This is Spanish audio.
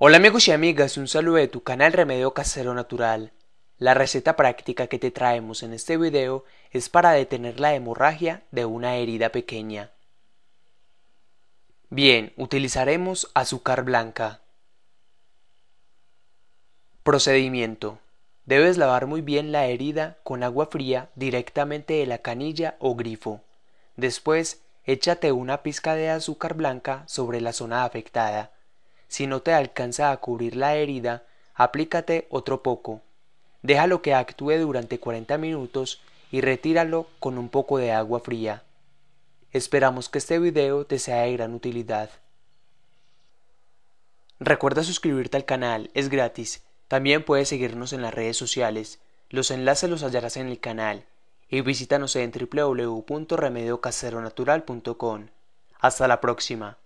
Hola amigos y amigas, un saludo de tu canal Remedio Casero Natural. La receta práctica que te traemos en este video es para detener la hemorragia de una herida pequeña. Bien, utilizaremos azúcar blanca. Procedimiento. Debes lavar muy bien la herida con agua fría directamente de la canilla o grifo. Después, échate una pizca de azúcar blanca sobre la zona afectada si no te alcanza a cubrir la herida, aplícate otro poco. Déjalo que actúe durante 40 minutos y retíralo con un poco de agua fría. Esperamos que este video te sea de gran utilidad. Recuerda suscribirte al canal, es gratis. También puedes seguirnos en las redes sociales. Los enlaces los hallarás en el canal y visítanos en www.remedocaseronatural.com. Hasta la próxima.